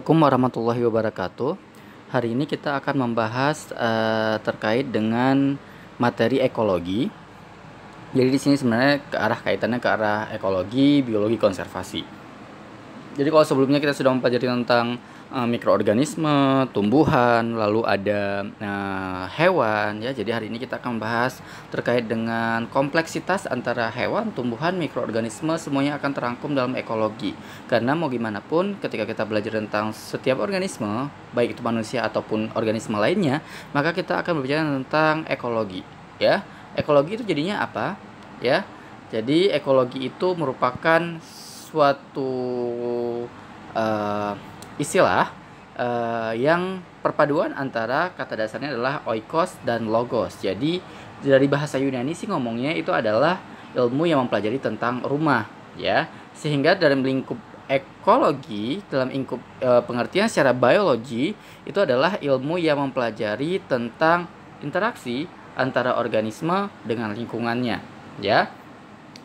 Assalamualaikum warahmatullahi wabarakatuh. Hari ini kita akan membahas uh, terkait dengan materi ekologi. Jadi di sini sebenarnya ke arah kaitannya ke arah ekologi, biologi, konservasi. Jadi kalau sebelumnya kita sudah mempelajari tentang Eh, mikroorganisme, tumbuhan, lalu ada uh, hewan ya. Jadi hari ini kita akan membahas terkait dengan kompleksitas antara hewan, tumbuhan, mikroorganisme semuanya akan terangkum dalam ekologi. Karena mau gimana pun ketika kita belajar tentang setiap organisme, baik itu manusia ataupun organisme lainnya, maka kita akan berbicara tentang ekologi ya. Ekologi itu jadinya apa? Ya. Jadi ekologi itu merupakan suatu uh, istilah uh, yang perpaduan antara kata dasarnya adalah oikos dan logos. Jadi dari bahasa Yunani sih ngomongnya itu adalah ilmu yang mempelajari tentang rumah ya. Sehingga dalam lingkup ekologi dalam lingkup uh, pengertian secara biologi itu adalah ilmu yang mempelajari tentang interaksi antara organisme dengan lingkungannya ya.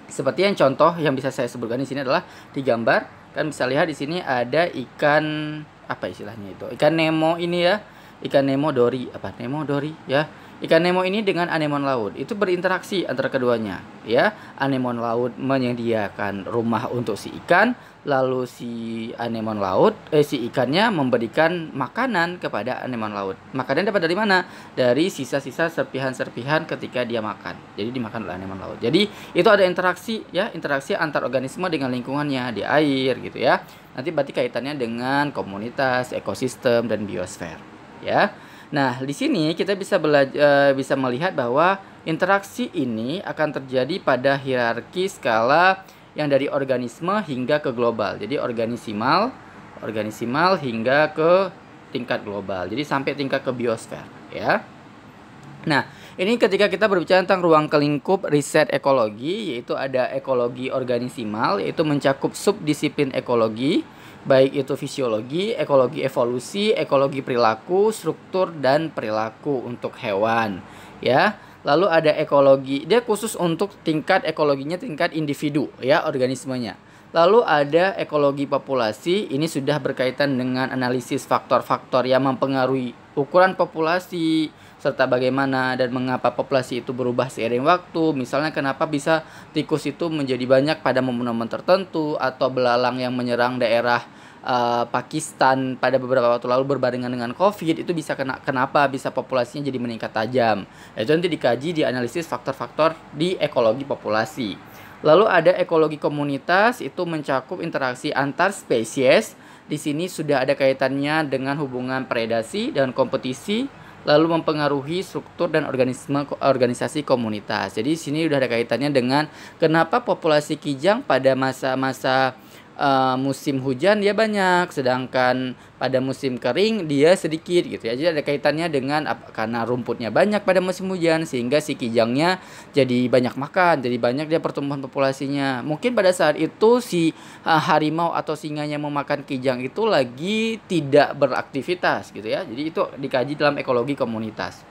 Seperti yang contoh yang bisa saya sebutkan di sini adalah di gambar kan bisa lihat di sini ada ikan apa istilahnya itu ikan Nemo ini ya ikan Nemo Dori apa Nemo Dori ya ikan Nemo ini dengan anemon laut itu berinteraksi antara keduanya ya anemon laut menyediakan rumah untuk si ikan lalu si anemon laut eh si ikannya memberikan makanan kepada anemon laut. Makanan dapat dari mana? Dari sisa-sisa serpihan-serpihan ketika dia makan. Jadi dimakan oleh anemon laut. Jadi itu ada interaksi ya, interaksi antar organisme dengan lingkungannya di air gitu ya. Nanti berarti kaitannya dengan komunitas, ekosistem dan biosfer ya. Nah, di sini kita bisa belajar eh, bisa melihat bahwa interaksi ini akan terjadi pada hierarki skala yang dari organisme hingga ke global. Jadi organisimal, organisimal hingga ke tingkat global. Jadi sampai tingkat ke biosfer, ya. Nah, ini ketika kita berbicara tentang ruang kelingkup riset ekologi, yaitu ada ekologi organisimal, yaitu mencakup subdisiplin ekologi, baik itu fisiologi, ekologi evolusi, ekologi perilaku, struktur dan perilaku untuk hewan, ya lalu ada ekologi dia khusus untuk tingkat ekologinya tingkat individu ya organismenya lalu ada ekologi populasi ini sudah berkaitan dengan analisis faktor-faktor yang mempengaruhi ukuran populasi serta bagaimana dan mengapa populasi itu berubah seiring waktu misalnya kenapa bisa tikus itu menjadi banyak pada momen-momen tertentu atau belalang yang menyerang daerah Eh, Pakistan pada beberapa waktu lalu berbarengan dengan COVID itu bisa kena kenapa bisa populasinya jadi meningkat tajam. Itu nanti dikaji dianalisis faktor-faktor di ekologi populasi. Lalu ada ekologi komunitas itu mencakup interaksi antar spesies. Di sini sudah ada kaitannya dengan hubungan predasi dan kompetisi lalu mempengaruhi struktur dan organisme organisasi komunitas. Jadi di sini sudah ada kaitannya dengan kenapa populasi kijang pada masa-masa uh, musim hujan dia banyak, sedangkan pada musim kering dia sedikit gitu ya. Jadi ada kaitannya dengan apa, karena rumputnya banyak pada musim hujan sehingga si kijangnya jadi banyak makan, jadi banyak dia pertumbuhan populasinya. Mungkin pada saat itu si uh, harimau atau singanya memakan kijang itu lagi tidak beraktivitas gitu ya. Jadi itu dikaji dalam ekologi komunitas.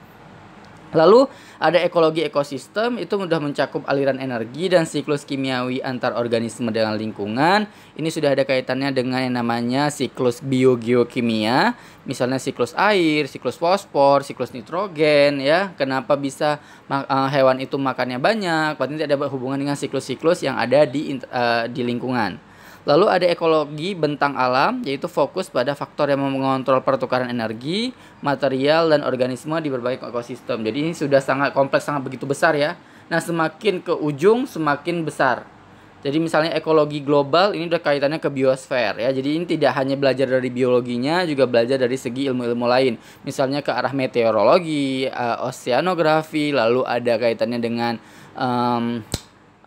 Lalu ada ekologi ekosistem itu sudah mencakup aliran energi dan siklus kimiawi antar organisme dengan lingkungan. Ini sudah ada kaitannya dengan yang namanya siklus biogeokimia, misalnya siklus air, siklus fosfor, siklus nitrogen ya. Kenapa bisa eh, hewan itu makannya banyak? Berarti ada hubungan dengan siklus-siklus yang ada di uh, di lingkungan. Lalu ada ekologi bentang alam, yaitu fokus pada faktor yang mengontrol pertukaran energi, material, dan organisme di berbagai ekosistem. Jadi ini sudah sangat kompleks, sangat begitu besar ya. Nah, semakin ke ujung, semakin besar. Jadi misalnya ekologi global ini udah kaitannya ke biosfer ya. Jadi ini tidak hanya belajar dari biologinya, juga belajar dari segi ilmu-ilmu lain. Misalnya ke arah meteorologi, uh, eh, oceanografi, lalu ada kaitannya dengan um,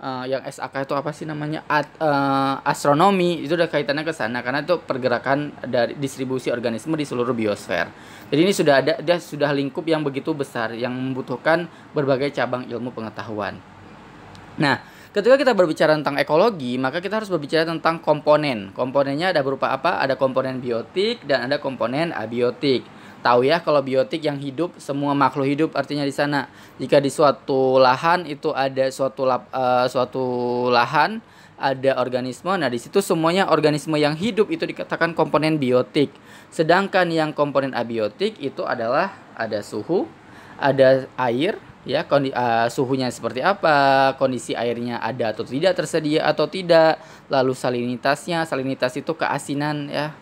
uh, yang SAK itu apa sih namanya At, uh, astronomi itu udah kaitannya ke sana karena itu pergerakan dari distribusi organisme di seluruh biosfer. Jadi ini sudah ada dia sudah lingkup yang begitu besar yang membutuhkan berbagai cabang ilmu pengetahuan. Nah, ketika kita berbicara tentang ekologi, maka kita harus berbicara tentang komponen. Komponennya ada berupa apa? Ada komponen biotik dan ada komponen abiotik. Tahu ya kalau biotik yang hidup semua makhluk hidup artinya di sana. Jika di suatu lahan itu ada suatu lap, uh, suatu lahan ada organisme. Nah, di situ semuanya organisme yang hidup itu dikatakan komponen biotik. Sedangkan yang komponen abiotik itu adalah ada suhu, ada air, ya kondi, uh, suhunya seperti apa, kondisi airnya ada atau tidak tersedia atau tidak, lalu salinitasnya, salinitas itu keasinan ya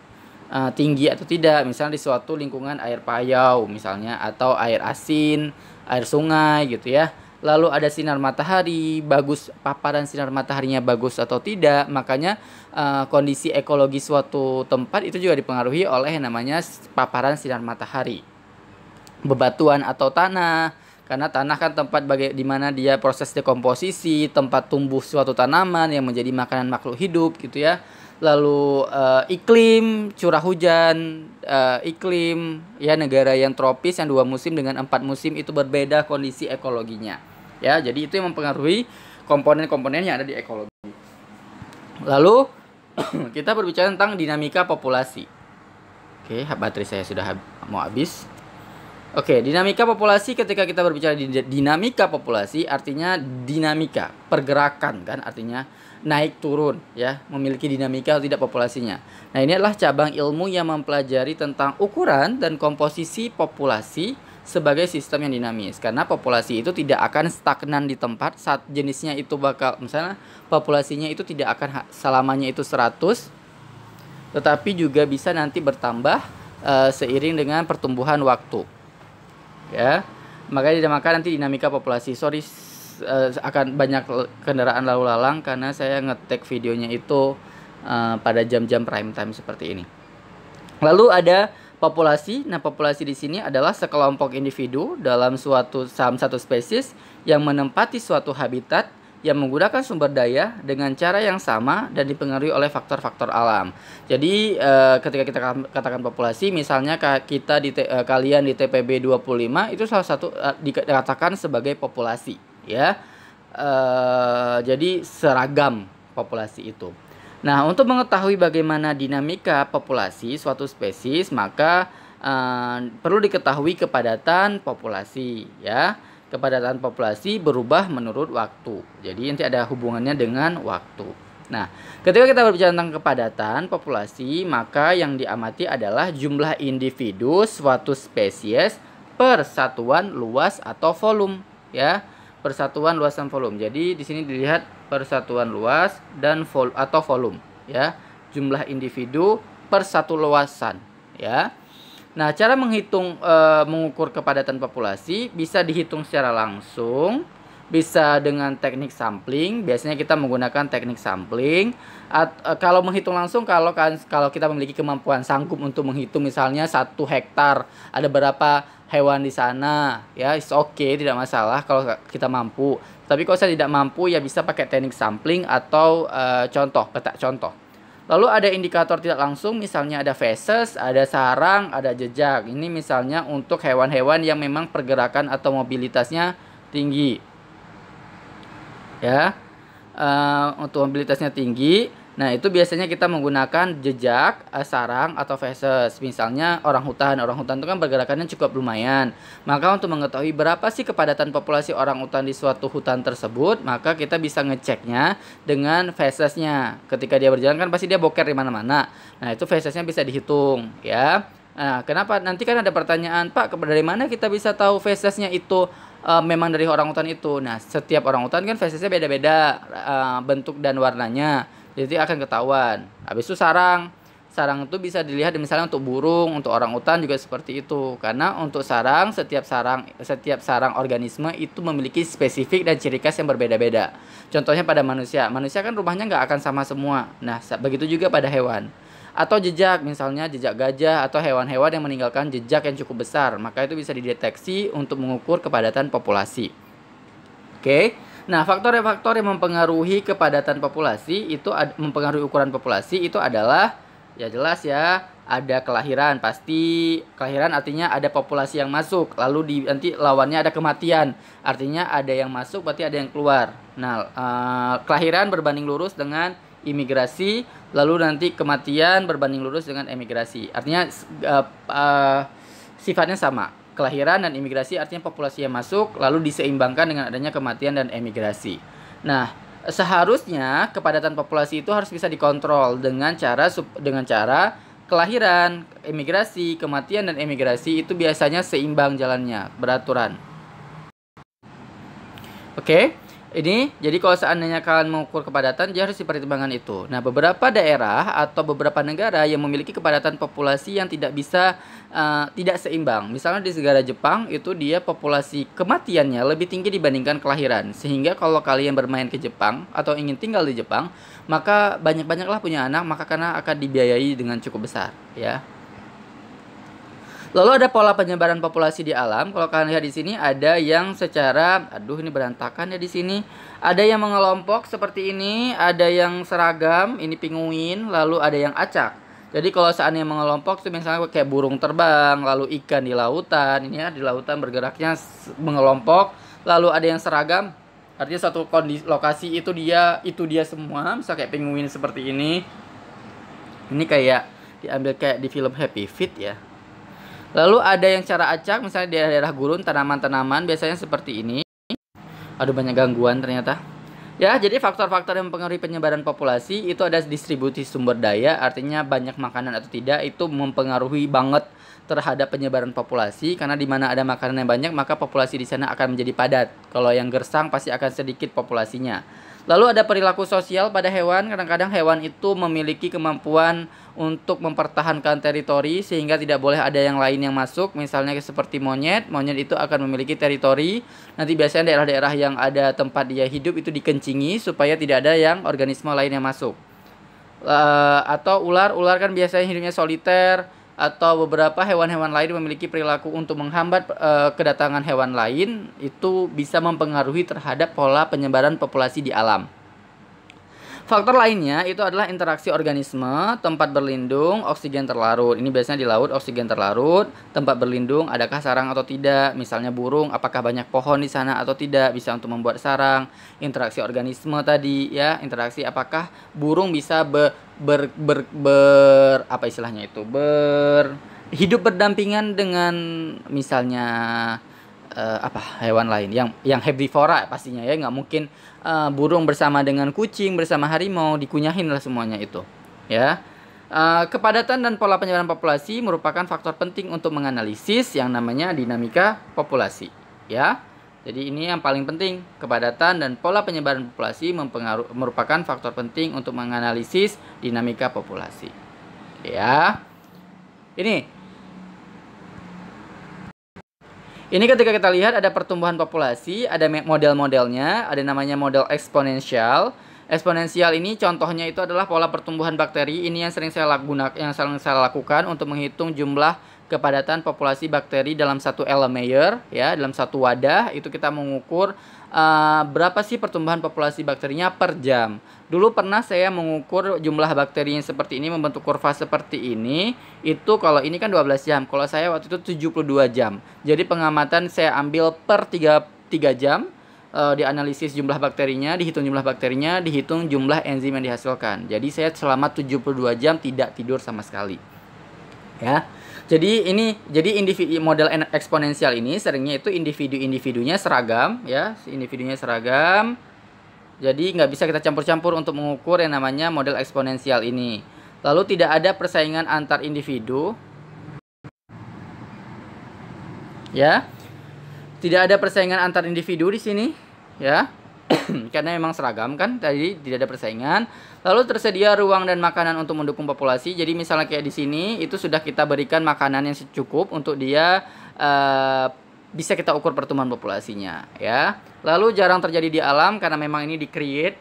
uh, tinggi atau tidak misalnya di suatu lingkungan air payau misalnya atau air asin air sungai gitu ya lalu ada sinar matahari bagus paparan sinar mataharinya bagus atau tidak makanya uh, kondisi ekologi suatu tempat itu juga dipengaruhi oleh namanya paparan sinar matahari bebatuan atau tanah karena tanah kan tempat bagi di mana dia proses dekomposisi, tempat tumbuh suatu tanaman yang menjadi makanan makhluk hidup gitu ya lalu uh, iklim curah hujan uh, iklim ya negara yang tropis yang dua musim dengan empat musim itu berbeda kondisi ekologinya ya jadi itu yang mempengaruhi komponen-komponen yang ada di ekologi lalu kita berbicara tentang dinamika populasi oke baterai saya sudah mau habis Oke, dinamika populasi ketika kita berbicara di dinamika populasi artinya dinamika, pergerakan kan artinya naik turun ya, memiliki dinamika atau tidak populasinya. Nah, ini adalah cabang ilmu yang mempelajari tentang ukuran dan komposisi populasi sebagai sistem yang dinamis karena populasi itu tidak akan stagnan di tempat saat jenisnya itu bakal misalnya populasinya itu tidak akan selamanya itu 100 tetapi juga bisa nanti bertambah uh, seiring dengan pertumbuhan waktu ya makanya dinamakan nanti dinamika populasi sorry uh, akan banyak kendaraan lalu lalang karena saya ngetek videonya itu uh, pada jam-jam prime time seperti ini lalu ada populasi nah populasi di sini adalah sekelompok individu dalam suatu saham satu spesies yang menempati suatu habitat yang menggunakan sumber daya dengan cara yang sama dan dipengaruhi oleh faktor-faktor alam. Jadi e, ketika kita katakan populasi, misalnya kita di e, kalian di TPB 25 itu salah satu e, dikatakan sebagai populasi, ya. E, jadi seragam populasi itu. Nah, untuk mengetahui bagaimana dinamika populasi suatu spesies, maka e, perlu diketahui kepadatan populasi, ya kepadatan populasi berubah menurut waktu. Jadi nanti ada hubungannya dengan waktu. Nah, ketika kita berbicara tentang kepadatan populasi, maka yang diamati adalah jumlah individu suatu spesies per satuan luas atau volume, ya. Persatuan luas dan volume. Jadi di sini dilihat persatuan luas dan vol atau volume, ya. Jumlah individu per satu luasan, ya. Nah, cara menghitung e, mengukur kepadatan populasi bisa dihitung secara langsung, bisa dengan teknik sampling. Biasanya kita menggunakan teknik sampling. At, e, kalau menghitung langsung, kalau kan kalau kita memiliki kemampuan sanggup untuk menghitung, misalnya satu hektar ada berapa hewan di sana, ya is oke, okay, tidak masalah kalau kita mampu. Tapi kalau saya tidak mampu, ya bisa pakai teknik sampling atau e, contoh petak contoh. Lalu ada indikator tidak langsung, misalnya ada feses, ada sarang, ada jejak. Ini misalnya untuk hewan-hewan yang memang pergerakan atau mobilitasnya tinggi. Ya, uh, untuk mobilitasnya tinggi. Nah, itu biasanya kita menggunakan jejak, eh, sarang, atau feses. Misalnya orang hutan. Orang hutan itu kan pergerakannya cukup lumayan. Maka untuk mengetahui berapa sih kepadatan populasi orang hutan di suatu hutan tersebut, maka kita bisa ngeceknya dengan fesesnya. Ketika dia berjalan kan pasti dia boker di mana-mana. Nah, itu fesesnya bisa dihitung, ya. Nah, kenapa? Nanti kan ada pertanyaan, Pak, dari mana kita bisa tahu fesesnya itu eh, memang dari orang hutan itu. Nah, setiap orang hutan kan fesesnya beda-beda eh, bentuk dan warnanya jadi akan ketahuan habis itu sarang sarang itu bisa dilihat misalnya untuk burung untuk orang utan juga seperti itu karena untuk sarang setiap sarang setiap sarang organisme itu memiliki spesifik dan ciri khas yang berbeda-beda contohnya pada manusia manusia kan rumahnya nggak akan sama semua nah begitu juga pada hewan atau jejak misalnya jejak gajah atau hewan-hewan yang meninggalkan jejak yang cukup besar maka itu bisa dideteksi untuk mengukur kepadatan populasi oke okay? Nah, faktor-faktor yang mempengaruhi kepadatan populasi itu mempengaruhi ukuran populasi itu adalah ya jelas ya ada kelahiran pasti kelahiran artinya ada populasi yang masuk lalu di nanti lawannya ada kematian artinya ada yang masuk berarti ada yang keluar nah uh, kelahiran berbanding lurus dengan imigrasi lalu nanti kematian berbanding lurus dengan emigrasi artinya uh, uh, sifatnya sama kelahiran dan imigrasi artinya populasi yang masuk lalu diseimbangkan dengan adanya kematian dan emigrasi. Nah, seharusnya kepadatan populasi itu harus bisa dikontrol dengan cara dengan cara kelahiran, imigrasi, kematian dan emigrasi itu biasanya seimbang jalannya, beraturan. Oke. Okay? ini jadi kalau seandainya kalian mengukur kepadatan dia harus dipertimbangkan itu nah beberapa daerah atau beberapa negara yang memiliki kepadatan populasi yang tidak bisa uh, tidak seimbang misalnya di negara Jepang itu dia populasi kematiannya lebih tinggi dibandingkan kelahiran sehingga kalau kalian bermain ke Jepang atau ingin tinggal di Jepang maka banyak-banyaklah punya anak maka karena akan dibiayai dengan cukup besar ya Lalu ada pola penyebaran populasi di alam. Kalau kalian lihat di sini ada yang secara aduh ini berantakan ya di sini. Ada yang mengelompok seperti ini, ada yang seragam, ini pinguin, lalu ada yang acak. Jadi kalau seandainya mengelompok itu misalnya kayak burung terbang, lalu ikan di lautan, ini ya di lautan bergeraknya mengelompok, lalu ada yang seragam. Artinya satu kondisi lokasi itu dia itu dia semua, misal kayak penguin seperti ini. Ini kayak diambil kayak di film Happy Feet ya. Lalu ada yang cara acak, misalnya di daerah-daerah gurun, tanaman-tanaman biasanya seperti ini. Aduh banyak gangguan ternyata. Ya, jadi faktor-faktor yang mempengaruhi penyebaran populasi itu ada distribusi sumber daya, artinya banyak makanan atau tidak itu mempengaruhi banget terhadap penyebaran populasi karena di mana ada makanan yang banyak maka populasi di sana akan menjadi padat. Kalau yang gersang pasti akan sedikit populasinya. Lalu ada perilaku sosial pada hewan. Kadang-kadang hewan itu memiliki kemampuan untuk mempertahankan teritori sehingga tidak boleh ada yang lain yang masuk. Misalnya seperti monyet, monyet itu akan memiliki teritori. Nanti biasanya daerah-daerah yang ada tempat dia hidup itu dikencingi supaya tidak ada yang organisme lain yang masuk. Uh, atau ular, ular kan biasanya hidupnya soliter atau beberapa hewan-hewan lain memiliki perilaku untuk menghambat e, kedatangan hewan lain itu bisa mempengaruhi terhadap pola penyebaran populasi di alam. Faktor lainnya itu adalah interaksi organisme, tempat berlindung, oksigen terlarut. Ini biasanya di laut oksigen terlarut, tempat berlindung adakah sarang atau tidak, misalnya burung apakah banyak pohon di sana atau tidak bisa untuk membuat sarang. Interaksi organisme tadi ya, interaksi apakah burung bisa ber ber, ber, ber apa istilahnya itu ber hidup berdampingan dengan misalnya uh, apa hewan lain yang yang herbivora pastinya ya nggak mungkin uh, burung bersama dengan kucing bersama harimau dikunyahin lah semuanya itu ya Uh, kepadatan dan pola penyebaran populasi merupakan faktor penting untuk menganalisis yang namanya dinamika populasi, ya. Jadi ini yang paling penting, kepadatan dan pola penyebaran populasi merupakan faktor penting untuk menganalisis dinamika populasi. Ya. Ini Ini ketika kita lihat ada pertumbuhan populasi, ada model-modelnya, ada namanya model eksponensial. Eksponensial ini contohnya itu adalah pola pertumbuhan bakteri. Ini yang sering saya gunakan, yang sering saya lakukan untuk menghitung jumlah kepadatan populasi bakteri dalam satu elemeyer ya dalam satu wadah itu kita mengukur uh, berapa sih pertumbuhan populasi bakterinya per jam dulu pernah saya mengukur jumlah bakteri yang seperti ini membentuk kurva seperti ini itu kalau ini kan 12 jam kalau saya waktu itu 72 jam jadi pengamatan saya ambil per 3, 3 jam uh, dianalisis jumlah bakterinya, dihitung jumlah bakterinya, dihitung jumlah enzim yang dihasilkan. Jadi saya selama 72 jam tidak tidur sama sekali. Ya. Jadi ini jadi individu model eksponensial ini seringnya itu individu-individunya seragam ya, individunya seragam. Jadi nggak bisa kita campur-campur untuk mengukur yang namanya model eksponensial ini. Lalu tidak ada persaingan antar individu. Ya. Tidak ada persaingan antar individu di sini, ya. karena memang seragam kan tadi tidak ada persaingan lalu tersedia ruang dan makanan untuk mendukung populasi jadi misalnya kayak di sini itu sudah kita berikan makanan yang cukup untuk dia uh, bisa kita ukur pertumbuhan populasinya ya lalu jarang terjadi di alam karena memang ini di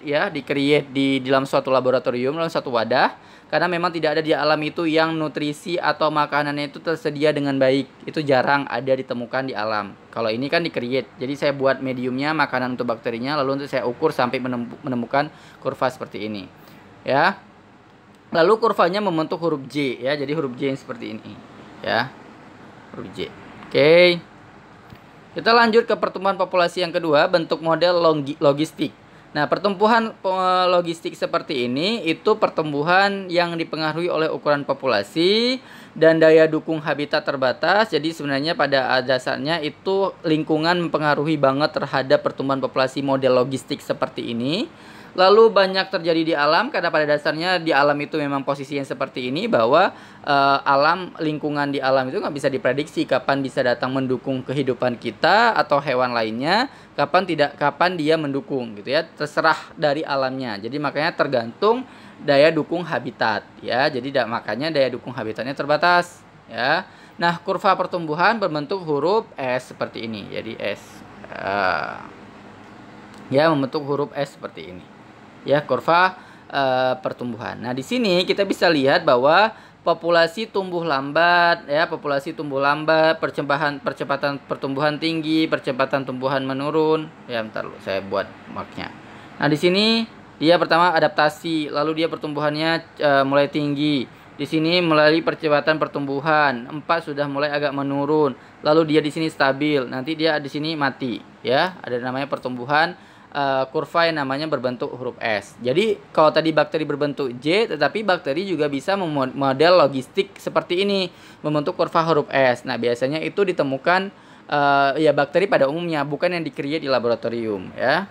ya di di, di dalam suatu laboratorium dalam suatu wadah karena memang tidak ada di alam itu yang nutrisi atau makanannya itu tersedia dengan baik itu jarang ada ditemukan di alam kalau ini kan di create jadi saya buat mediumnya makanan untuk bakterinya lalu untuk saya ukur sampai menemukan kurva seperti ini ya lalu kurvanya membentuk huruf J ya jadi huruf J yang seperti ini ya huruf J oke kita lanjut ke pertumbuhan populasi yang kedua bentuk model logistik Nah, pertumbuhan logistik seperti ini itu pertumbuhan yang dipengaruhi oleh ukuran populasi dan daya dukung habitat terbatas. Jadi sebenarnya pada dasarnya itu lingkungan mempengaruhi banget terhadap pertumbuhan populasi model logistik seperti ini. Lalu banyak terjadi di alam karena pada dasarnya di alam itu memang posisi yang seperti ini bahwa uh, alam lingkungan di alam itu nggak bisa diprediksi kapan bisa datang mendukung kehidupan kita atau hewan lainnya, kapan tidak kapan dia mendukung gitu ya. Terserah dari alamnya. Jadi makanya tergantung daya dukung habitat ya. Jadi da makanya daya dukung habitatnya terbatas ya. Nah, kurva pertumbuhan berbentuk huruf S seperti ini. Jadi S uh, ya membentuk huruf S seperti ini ya kurva e, pertumbuhan. Nah, di sini kita bisa lihat bahwa populasi tumbuh lambat ya, populasi tumbuh lambat, percepatan percepatan pertumbuhan tinggi, percepatan tumbuhan menurun. Ya, ntar saya buat marknya. Nah, di sini dia pertama adaptasi, lalu dia pertumbuhannya e, mulai tinggi. Di sini melalui percepatan pertumbuhan, empat sudah mulai agak menurun. Lalu dia di sini stabil, nanti dia di sini mati, ya. Ada namanya pertumbuhan uh, kurva yang namanya berbentuk huruf S. Jadi kalau tadi bakteri berbentuk J, tetapi bakteri juga bisa model logistik seperti ini, membentuk kurva huruf S. Nah, biasanya itu ditemukan uh, ya bakteri pada umumnya, bukan yang dikreasi di laboratorium ya.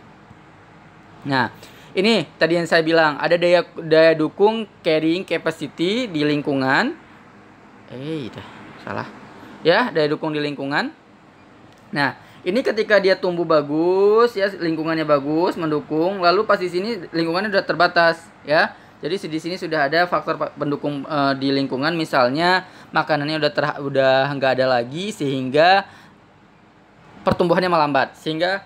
Nah, ini tadi yang saya bilang ada daya daya dukung carrying capacity di lingkungan. Eh, dah, salah. Ya, daya dukung di lingkungan. Nah, ini ketika dia tumbuh bagus ya lingkungannya bagus mendukung lalu pas di sini lingkungannya sudah terbatas ya. Jadi di sini sudah ada faktor pendukung e, di lingkungan misalnya makanannya udah ter, udah nggak ada lagi sehingga pertumbuhannya melambat sehingga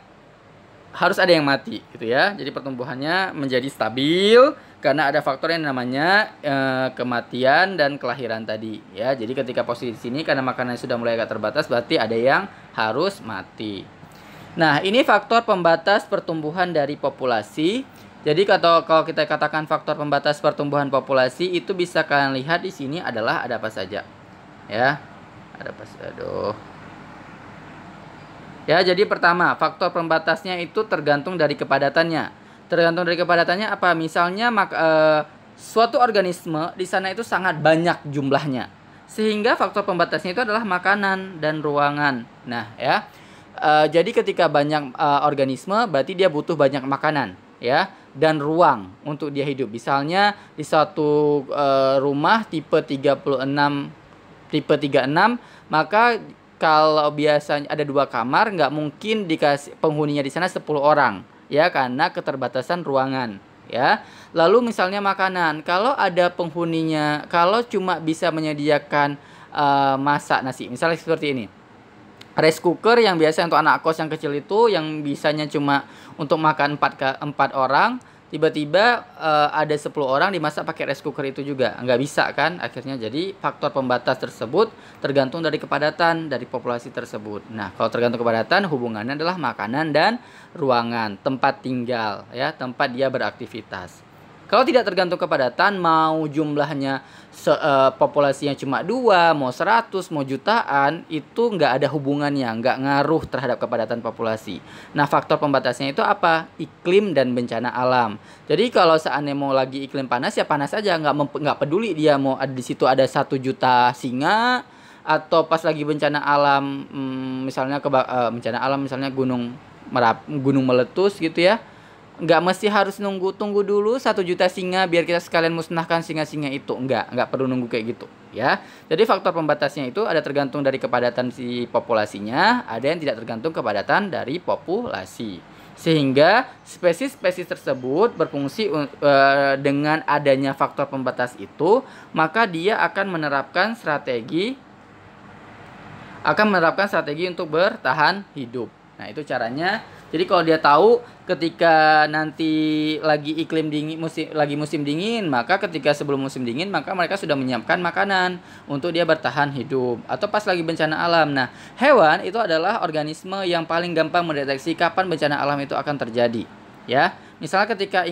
harus ada yang mati gitu ya. Jadi pertumbuhannya menjadi stabil karena ada faktor yang namanya e, kematian dan kelahiran tadi ya jadi ketika posisi di sini karena makanan sudah mulai agak terbatas berarti ada yang harus mati nah ini faktor pembatas pertumbuhan dari populasi jadi kalau kalau kita katakan faktor pembatas pertumbuhan populasi itu bisa kalian lihat di sini adalah ada apa saja ya ada apa aduh Ya, jadi pertama, faktor pembatasnya itu tergantung dari kepadatannya tergantung dari kepadatannya apa misalnya mak, e, suatu organisme di sana itu sangat banyak jumlahnya sehingga faktor pembatasnya itu adalah makanan dan ruangan nah ya e, jadi ketika banyak e, organisme berarti dia butuh banyak makanan ya dan ruang untuk dia hidup misalnya di satu e, rumah tipe 36 tipe 36 maka kalau biasanya ada dua kamar nggak mungkin dikasih penghuninya di sana 10 orang ya karena keterbatasan ruangan ya. Lalu misalnya makanan, kalau ada penghuninya, kalau cuma bisa menyediakan uh, masak nasi, misalnya seperti ini. Rice cooker yang biasa untuk anak kos yang kecil itu yang bisanya cuma untuk makan empat ke 4 orang tiba-tiba uh, ada 10 orang dimasak pakai rice cooker itu juga nggak bisa kan akhirnya jadi faktor pembatas tersebut tergantung dari kepadatan dari populasi tersebut nah kalau tergantung kepadatan hubungannya adalah makanan dan ruangan tempat tinggal ya tempat dia beraktivitas kalau tidak tergantung kepadatan, mau jumlahnya se, uh, populasinya cuma dua, mau seratus, mau jutaan, itu nggak ada hubungannya, nggak ngaruh terhadap kepadatan populasi. Nah, faktor pembatasnya itu apa? Iklim dan bencana alam. Jadi kalau seandainya mau lagi iklim panas ya panas aja, nggak nggak peduli dia mau ada di situ ada satu juta singa atau pas lagi bencana alam, hmm, misalnya ke uh, eh, bencana alam, misalnya gunung merap, gunung meletus gitu ya nggak mesti harus nunggu tunggu dulu satu juta singa biar kita sekalian musnahkan singa-singa itu nggak nggak perlu nunggu kayak gitu ya jadi faktor pembatasnya itu ada tergantung dari kepadatan si populasinya ada yang tidak tergantung kepadatan dari populasi sehingga spesies-spesies tersebut berfungsi uh, dengan adanya faktor pembatas itu maka dia akan menerapkan strategi akan menerapkan strategi untuk bertahan hidup nah itu caranya jadi kalau dia tahu ketika nanti lagi iklim dingin musim lagi musim dingin, maka ketika sebelum musim dingin maka mereka sudah menyiapkan makanan untuk dia bertahan hidup atau pas lagi bencana alam. Nah, hewan itu adalah organisme yang paling gampang mendeteksi kapan bencana alam itu akan terjadi, ya. Misalnya ketika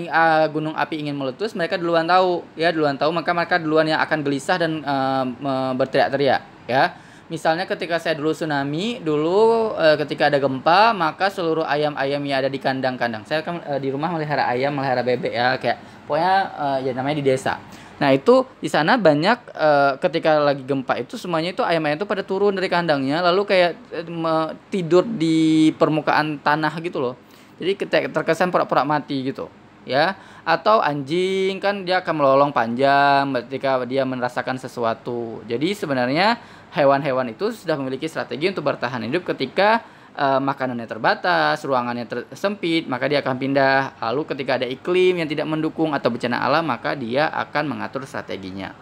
gunung api ingin meletus, mereka duluan tahu, ya duluan tahu, maka mereka duluan yang akan gelisah dan uh, berteriak-teriak, ya Misalnya ketika saya dulu tsunami, dulu e, ketika ada gempa, maka seluruh ayam-ayam yang ada di kandang-kandang. Saya kan e, di rumah melihara ayam, melihara bebek ya, kayak pokoknya e, ya namanya di desa. Nah itu di sana banyak e, ketika lagi gempa itu semuanya itu ayam-ayam itu pada turun dari kandangnya lalu kayak e, me, tidur di permukaan tanah gitu loh. Jadi terkesan pura-pura mati gitu ya. Atau anjing kan dia akan melolong panjang ketika dia merasakan sesuatu. Jadi sebenarnya hewan-hewan itu sudah memiliki strategi untuk bertahan hidup ketika uh, makanannya terbatas, ruangannya sempit, maka dia akan pindah. Lalu ketika ada iklim yang tidak mendukung atau bencana alam, maka dia akan mengatur strateginya.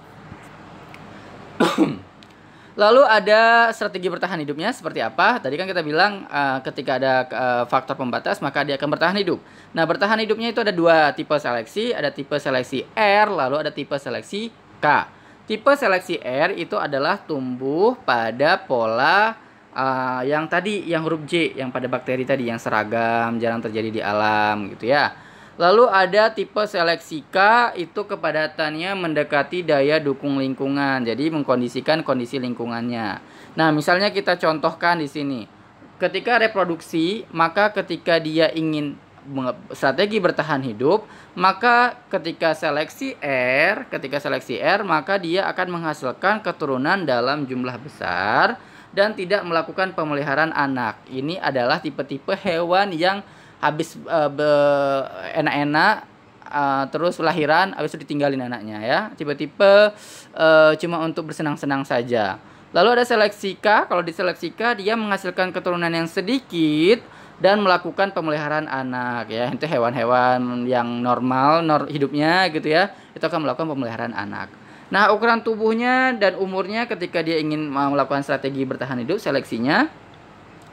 Lalu ada strategi bertahan hidupnya seperti apa? Tadi kan kita bilang uh, ketika ada uh, faktor pembatas maka dia akan bertahan hidup. Nah bertahan hidupnya itu ada dua tipe seleksi, ada tipe seleksi R lalu ada tipe seleksi K. Tipe seleksi R itu adalah tumbuh pada pola uh, yang tadi yang huruf J yang pada bakteri tadi yang seragam, jarang terjadi di alam gitu ya. Lalu ada tipe seleksi K itu kepadatannya mendekati daya dukung lingkungan. Jadi mengkondisikan kondisi lingkungannya. Nah, misalnya kita contohkan di sini. Ketika reproduksi, maka ketika dia ingin strategi bertahan hidup, maka ketika seleksi R, ketika seleksi R maka dia akan menghasilkan keturunan dalam jumlah besar dan tidak melakukan pemeliharaan anak. Ini adalah tipe-tipe hewan yang habis e, enak-enak uh, terus lahiran habis itu ditinggalin anaknya ya. Tipe-tipe uh, cuma untuk bersenang-senang saja. Lalu ada seleksi K, kalau di seleksi K dia menghasilkan keturunan yang sedikit dan melakukan pemeliharaan anak ya itu hewan-hewan yang normal nor hidupnya gitu ya itu akan melakukan pemeliharaan anak nah ukuran tubuhnya dan umurnya ketika dia ingin melakukan strategi bertahan hidup seleksinya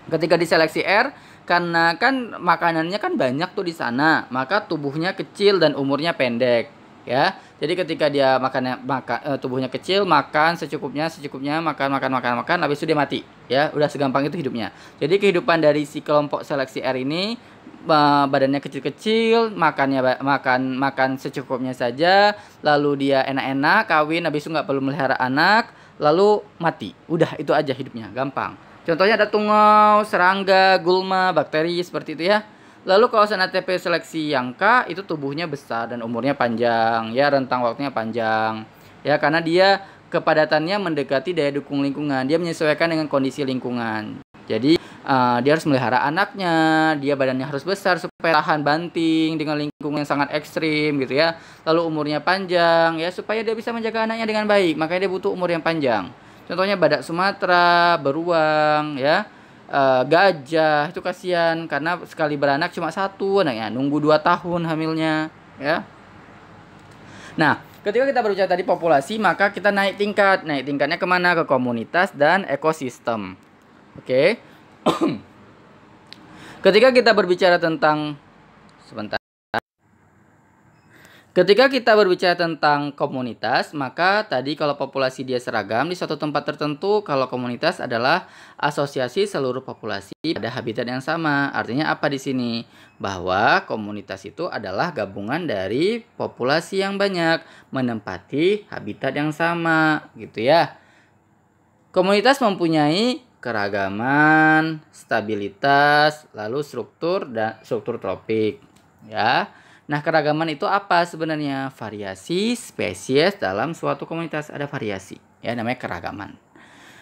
ketika diseleksi R karena kan makanannya kan banyak tuh di sana maka tubuhnya kecil dan umurnya pendek ya jadi ketika dia makannya makan eh, tubuhnya kecil, makan secukupnya, secukupnya, makan makan makan makan habis itu dia mati, ya. Udah segampang itu hidupnya. Jadi kehidupan dari si kelompok seleksi R ini badannya kecil-kecil, makannya makan makan secukupnya saja, lalu dia enak-enak, kawin habis itu nggak perlu melihara anak, lalu mati. Udah itu aja hidupnya, gampang. Contohnya ada tungau, serangga, gulma, bakteri seperti itu ya. Lalu kalau senatnya P seleksi yang K itu tubuhnya besar dan umurnya panjang, ya rentang waktunya panjang. Ya karena dia kepadatannya mendekati daya dukung lingkungan, dia menyesuaikan dengan kondisi lingkungan. Jadi uh, dia harus melihara anaknya, dia badannya harus besar supaya tahan banting dengan lingkungan yang sangat ekstrim gitu ya. Lalu umurnya panjang ya supaya dia bisa menjaga anaknya dengan baik, makanya dia butuh umur yang panjang. Contohnya badak Sumatera, beruang ya uh, gajah itu kasihan karena sekali beranak cuma satu nah ya, nunggu dua tahun hamilnya ya nah ketika kita berbicara tadi populasi maka kita naik tingkat naik tingkatnya kemana ke komunitas dan ekosistem oke okay? ketika kita berbicara tentang sebentar Ketika kita berbicara tentang komunitas, maka tadi kalau populasi dia seragam di suatu tempat tertentu, kalau komunitas adalah asosiasi seluruh populasi pada habitat yang sama. Artinya apa di sini? Bahwa komunitas itu adalah gabungan dari populasi yang banyak menempati habitat yang sama, gitu ya. Komunitas mempunyai keragaman, stabilitas, lalu struktur dan struktur tropik, ya Nah, keragaman itu apa sebenarnya? Variasi spesies dalam suatu komunitas ada variasi, ya namanya keragaman.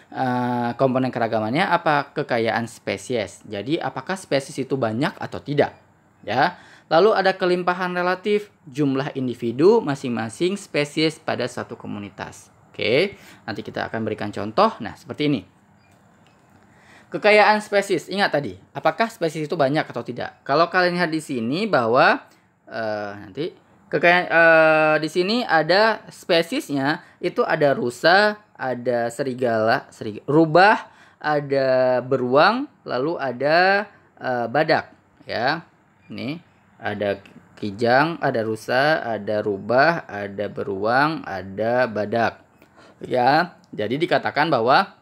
Uh, komponen keragamannya apa? Kekayaan spesies. Jadi, apakah spesies itu banyak atau tidak? Ya. Lalu ada kelimpahan relatif jumlah individu masing-masing spesies pada satu komunitas. Oke, nanti kita akan berikan contoh. Nah, seperti ini. Kekayaan spesies, ingat tadi, apakah spesies itu banyak atau tidak? Kalau kalian lihat di sini bahwa uh, nanti kekayaan uh, eh, di sini ada spesiesnya itu ada rusa, ada serigala, serig rubah, ada beruang, lalu ada uh, badak ya. Ini ada kijang, ada rusa, ada rubah, ada beruang, ada badak. Ya, jadi dikatakan bahwa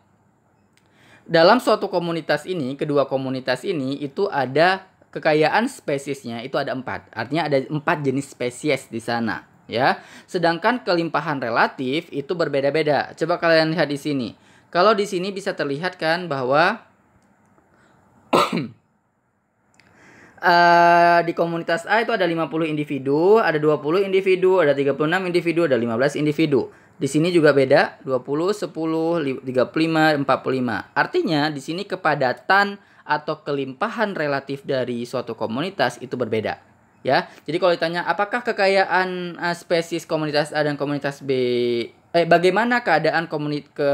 dalam suatu komunitas ini, kedua komunitas ini itu ada kekayaan spesiesnya itu ada empat. Artinya ada empat jenis spesies di sana, ya. Sedangkan kelimpahan relatif itu berbeda-beda. Coba kalian lihat di sini. Kalau di sini bisa terlihat kan bahwa Uh, di komunitas A itu ada 50 individu, ada 20 individu, ada 36 individu, ada 15 individu. Di sini juga beda, 20, 10, 35, 45. Artinya di sini kepadatan atau kelimpahan relatif dari suatu komunitas itu berbeda. Ya, jadi kalau ditanya apakah kekayaan eh, spesies komunitas A dan komunitas B, eh bagaimana keadaan komunitas ke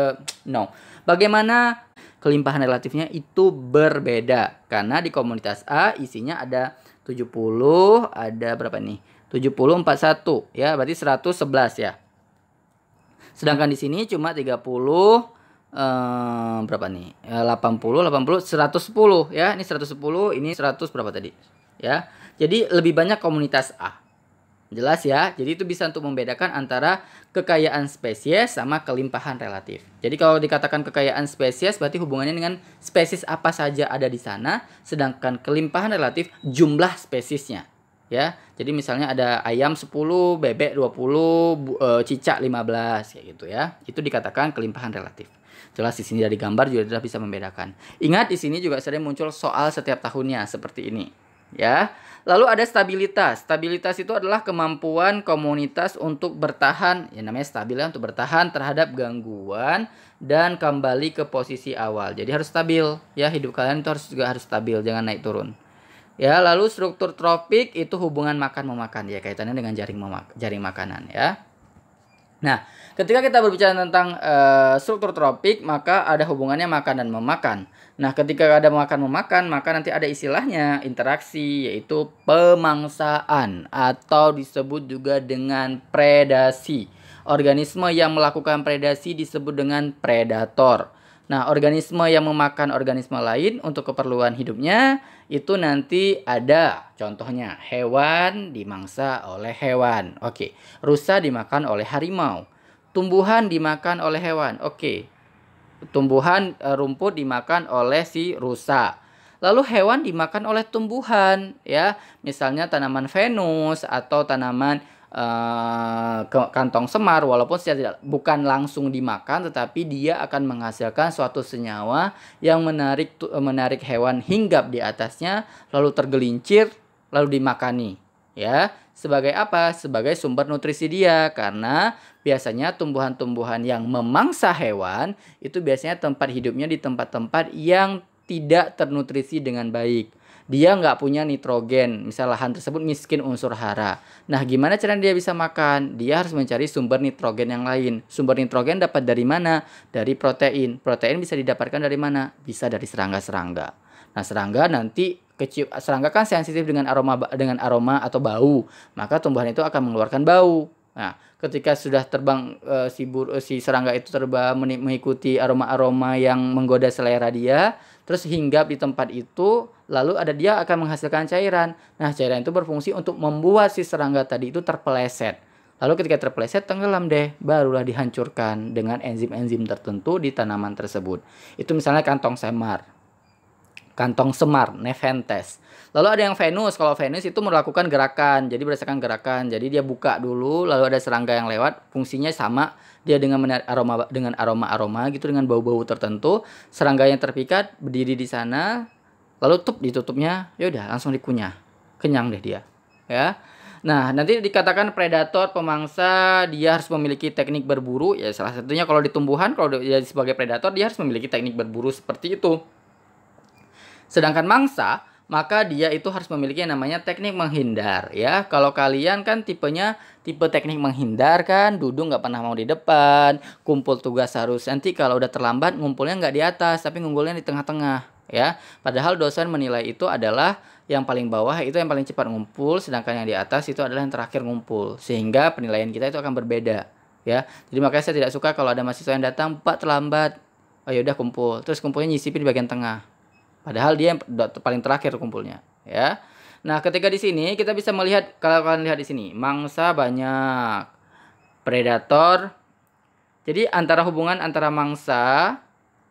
no, bagaimana kelimpahan relatifnya itu berbeda karena di komunitas A isinya ada 70 ada berapa nih 70 ya berarti 111 ya sedangkan di sini cuma 30 eh, berapa nih? 80 80 110 ya. Ini 110, ini 100 berapa tadi? Ya. Jadi lebih banyak komunitas A. Jelas ya. Jadi itu bisa untuk membedakan antara kekayaan spesies sama kelimpahan relatif. Jadi kalau dikatakan kekayaan spesies berarti hubungannya dengan spesies apa saja ada di sana, sedangkan kelimpahan relatif jumlah spesiesnya. Ya. Jadi misalnya ada ayam 10, bebek 20, puluh, eh, cicak 15 kayak gitu ya. Itu dikatakan kelimpahan relatif. Jelas di sini dari gambar juga sudah bisa membedakan. Ingat di sini juga sering muncul soal setiap tahunnya seperti ini. Ya. Lalu ada stabilitas. Stabilitas itu adalah kemampuan komunitas untuk bertahan, ya namanya stabil ya, untuk bertahan terhadap gangguan dan kembali ke posisi awal. Jadi harus stabil ya hidup kalian itu harus juga harus stabil, jangan naik turun. Ya, lalu struktur tropik itu hubungan makan memakan ya kaitannya dengan jaring memak jaring makanan ya. Nah, Ketika kita berbicara tentang uh, struktur tropik, maka ada hubungannya makan dan memakan. Nah, ketika ada makan memakan, maka nanti ada istilahnya interaksi yaitu pemangsaan atau disebut juga dengan predasi. Organisme yang melakukan predasi disebut dengan predator. Nah, organisme yang memakan organisme lain untuk keperluan hidupnya itu nanti ada. Contohnya, hewan dimangsa oleh hewan. Oke, rusa dimakan oleh harimau tumbuhan dimakan oleh hewan. Oke. Tumbuhan e, rumput dimakan oleh si rusa. Lalu hewan dimakan oleh tumbuhan ya. Misalnya tanaman Venus atau tanaman uh, kantong semar walaupun tidak bukan langsung dimakan tetapi dia akan menghasilkan suatu senyawa yang menarik e, menarik hewan hinggap di atasnya lalu tergelincir lalu dimakani ya sebagai apa? Sebagai sumber nutrisi dia karena biasanya tumbuhan-tumbuhan yang memangsa hewan itu biasanya tempat hidupnya di tempat-tempat yang tidak ternutrisi dengan baik dia nggak punya nitrogen, misal lahan tersebut miskin unsur hara. Nah, gimana cara dia bisa makan? Dia harus mencari sumber nitrogen yang lain. Sumber nitrogen dapat dari mana? Dari protein. Protein bisa didapatkan dari mana? Bisa dari serangga-serangga. Nah, serangga nanti kecium serangga kan sensitif dengan aroma dengan aroma atau bau maka tumbuhan itu akan mengeluarkan bau nah ketika sudah terbang e, si bur, e, si serangga itu terbang mengikuti aroma-aroma yang menggoda selera dia terus hinggap di tempat itu lalu ada dia akan menghasilkan cairan nah cairan itu berfungsi untuk membuat si serangga tadi itu terpeleset lalu ketika terpeleset tenggelam deh barulah dihancurkan dengan enzim-enzim tertentu di tanaman tersebut itu misalnya kantong semar kantong semar, Neventes. Lalu ada yang Venus. Kalau Venus itu melakukan gerakan, jadi berdasarkan gerakan. Jadi dia buka dulu, lalu ada serangga yang lewat. Fungsinya sama, dia dengan aroma dengan aroma aroma gitu dengan bau-bau tertentu. Serangga yang terpikat berdiri di sana, lalu tutup ditutupnya, yaudah langsung dikunyah. Kenyang deh dia, ya. Nah, nanti dikatakan predator, pemangsa, dia harus memiliki teknik berburu. Ya, salah satunya kalau di tumbuhan, kalau dia sebagai predator, dia harus memiliki teknik berburu seperti itu. Sedangkan mangsa, maka dia itu harus memiliki yang namanya teknik menghindar ya. Kalau kalian kan tipenya tipe teknik menghindar kan, duduk nggak pernah mau di depan, kumpul tugas harus nanti kalau udah terlambat ngumpulnya nggak di atas tapi ngumpulnya di tengah-tengah ya. Padahal dosen menilai itu adalah yang paling bawah itu yang paling cepat ngumpul, sedangkan yang di atas itu adalah yang terakhir ngumpul. Sehingga penilaian kita itu akan berbeda ya. Jadi makanya saya tidak suka kalau ada mahasiswa yang datang, "Pak, terlambat." Oh ya udah kumpul. Terus kumpulnya nyisipin di bagian tengah Padahal dia yang paling terakhir kumpulnya, ya. Nah, ketika di sini kita bisa melihat kalau kalian lihat di sini, mangsa banyak, predator. Jadi antara hubungan antara mangsa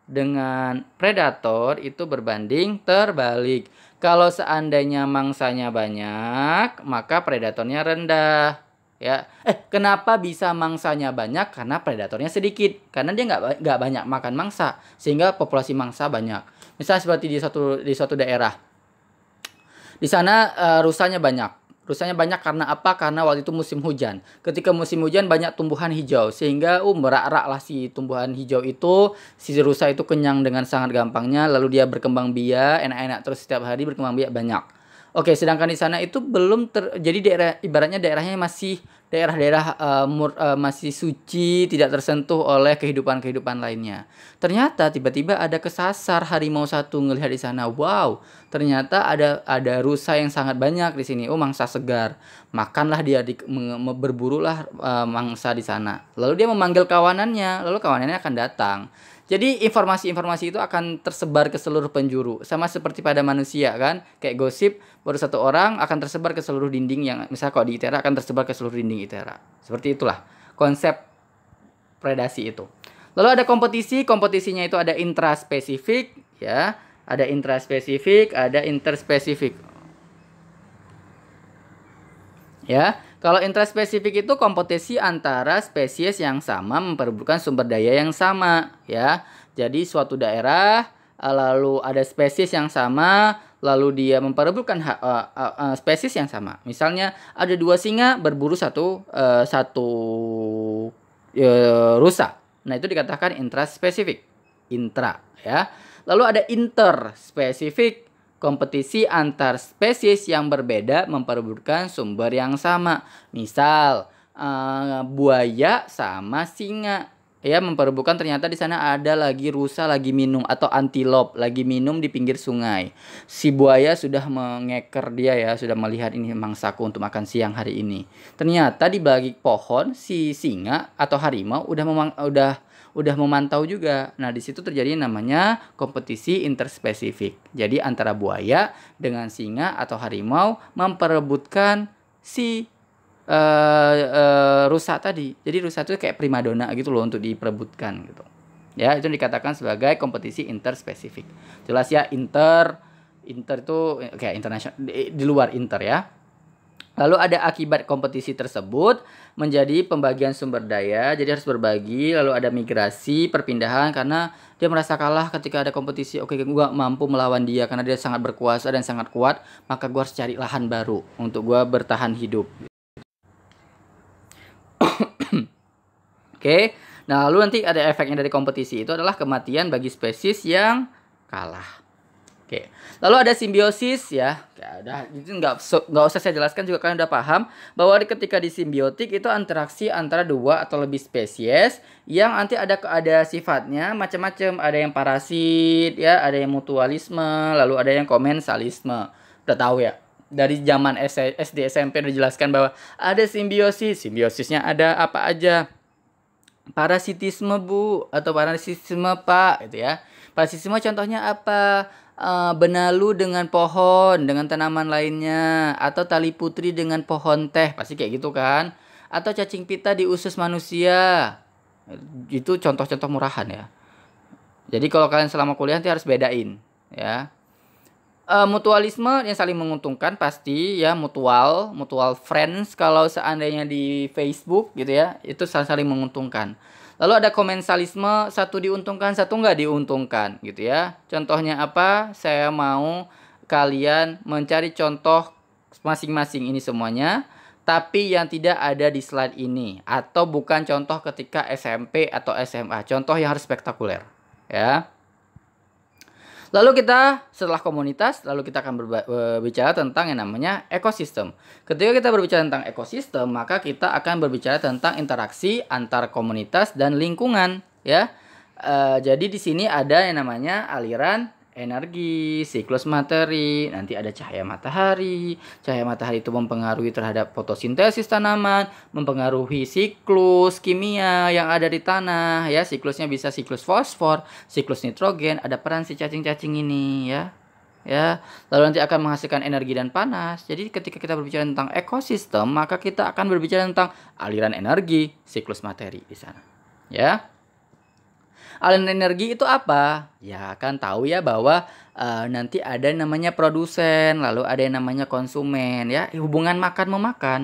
dengan predator itu berbanding terbalik. Kalau seandainya mangsanya banyak, maka predatornya rendah. Ya, eh kenapa bisa mangsanya banyak? Karena predatornya sedikit. Karena dia nggak nggak banyak makan mangsa, sehingga populasi mangsa banyak misalnya seperti di suatu di suatu daerah. Di sana uh, eh, rusanya banyak. Rusanya banyak karena apa? Karena waktu itu musim hujan. Ketika musim hujan banyak tumbuhan hijau sehingga uh merak-rak lah si tumbuhan hijau itu, si rusa itu kenyang dengan sangat gampangnya lalu dia berkembang biak, enak-enak terus setiap hari berkembang biak banyak. Oke, sedangkan di sana itu belum terjadi daerah ibaratnya daerahnya masih daerah-daerah uh, uh, masih suci, tidak tersentuh oleh kehidupan-kehidupan lainnya. Ternyata tiba-tiba ada kesasar harimau satu ngelihat di sana. Wow, ternyata ada ada rusa yang sangat banyak di sini. Oh, mangsa segar. Makanlah dia di, berburulah uh, mangsa di sana. Lalu dia memanggil kawanannya, lalu kawanannya akan datang. Jadi informasi-informasi itu akan tersebar ke seluruh penjuru, sama seperti pada manusia kan, kayak gosip baru satu orang akan tersebar ke seluruh dinding yang misal kalau di ITERA akan tersebar ke seluruh dinding ITERA. Seperti itulah konsep predasi itu. Lalu ada kompetisi, kompetisinya itu ada intraspesifik ya, ada intraspesifik, ada interspesifik. Ya, kalau intraspesifik itu kompetisi antara spesies yang sama memperebutkan sumber daya yang sama, ya. Jadi suatu daerah eh, lalu ada spesies yang sama, lalu dia memperebutkan uh, eh, uh, eh, uh, spesies yang sama. Misalnya ada dua singa berburu satu uh, satu uh, rusa. Nah, itu dikatakan intraspesifik. Intra, ya. Lalu ada interspesifik Kompetisi antar spesies yang berbeda memperebutkan sumber yang sama. Misal, uh, buaya sama singa ya memperebutkan ternyata di sana ada lagi rusa lagi minum atau antilop lagi minum di pinggir sungai. Si buaya sudah mengeker dia ya, sudah melihat ini mangsaku untuk makan siang hari ini. Ternyata di balik pohon si singa atau harimau udah memang udah udah memantau juga. Nah, di situ terjadi namanya kompetisi interspesifik. Jadi antara buaya dengan singa atau harimau memperebutkan si uh, uh, rusa tadi. Jadi rusa itu kayak primadona gitu loh untuk diperebutkan gitu. Ya, itu dikatakan sebagai kompetisi interspesifik. Jelas ya inter inter itu kayak internasional di, di luar inter ya. Lalu ada akibat kompetisi tersebut menjadi pembagian sumber daya, jadi harus berbagi, lalu ada migrasi, perpindahan karena dia merasa kalah ketika ada kompetisi. Oke, gue mampu melawan dia karena dia sangat berkuasa dan sangat kuat, maka gue harus cari lahan baru untuk gue bertahan hidup. Oke. Okay. Nah, lalu nanti ada efeknya dari kompetisi itu adalah kematian bagi spesies yang kalah. Oke. Lalu ada simbiosis ya. Ya udah itu nggak nggak usah saya jelaskan juga kalian udah paham bahwa ketika disimbiotik itu interaksi antara dua atau lebih spesies yang nanti ada ada sifatnya macam-macam, ada yang parasit ya, ada yang mutualisme, lalu ada yang komensalisme. Udah tahu ya? Dari zaman SD SMP udah dijelaskan bahwa ada simbiosis, simbiosisnya ada apa aja. Parasitisme Bu atau parasitisme Pak gitu ya. Parasitisme contohnya apa? uh, benalu dengan pohon, dengan tanaman lainnya, atau tali putri dengan pohon teh, pasti kayak gitu kan? Atau cacing pita di usus manusia. Itu contoh-contoh murahan ya. Jadi kalau kalian selama kuliah nanti harus bedain ya. Uh, mutualisme yang saling menguntungkan pasti ya mutual, mutual friends kalau seandainya di Facebook gitu ya, itu saling menguntungkan. Lalu ada komensalisme, satu diuntungkan, satu nggak diuntungkan gitu ya. Contohnya apa? Saya mau kalian mencari contoh masing-masing ini semuanya, tapi yang tidak ada di slide ini atau bukan contoh ketika SMP atau SMA. Contoh yang harus spektakuler ya. Lalu kita setelah komunitas, lalu kita akan e, berbicara tentang yang namanya ekosistem. Ketika kita berbicara tentang ekosistem, maka kita akan berbicara tentang interaksi antar komunitas dan lingkungan, ya. Uh, jadi di sini ada yang namanya aliran energi, siklus materi, nanti ada cahaya matahari. Cahaya matahari itu mempengaruhi terhadap fotosintesis tanaman, mempengaruhi siklus kimia yang ada di tanah ya. Siklusnya bisa siklus fosfor, siklus nitrogen, ada peran si cacing-cacing ini ya. Ya, lalu nanti akan menghasilkan energi dan panas. Jadi ketika kita berbicara tentang ekosistem, maka kita akan berbicara tentang aliran energi, siklus materi di sana. Ya. Alien energi itu apa? Ya kan tahu ya bahwa uh, nanti ada yang namanya produsen, lalu ada yang namanya konsumen ya. Eh, hubungan makan memakan.